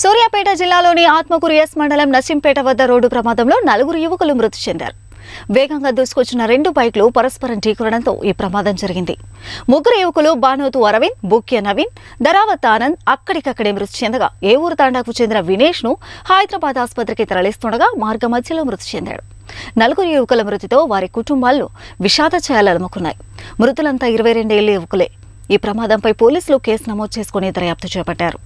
సూర్యాపేట జిల్లాలోని ఆత్మకూరు ఎస్ మండలం నసింపేట వద్ద రోడ్డు ప్రమాదంలో నలుగురు యువకులు మృతి చెందారు వేగంగా దూసుకొచ్చిన రెండు బైక్లు పరస్పరం ఢీకొనడంతో ఈ ప్రమాదం జరిగింది ముగ్గురు యువకులు బానోతు అరవింద్ బుక్య నవీన్ దరావత్ ఆనంద్ అక్కడికక్కడే మృతి చెందగా ఏవూరు తాండాకు చెందిన వినేష్ ను హైదరాబాద్ ఆసుపత్రికి తరలిస్తుండగా మార్గ మధ్యలో మృతి చెందాడు నలుగురు యువకుల మృతితో వారి కుటుంబాల్లో విషాద చేయాలనుకున్నాయి మృతులంతా ఇరవై రెండేళ్ల యువకులే ఈ ప్రమాదంపై పోలీసులు కేసు నమోదు చేసుకుని దర్యాప్తు చేపట్టారు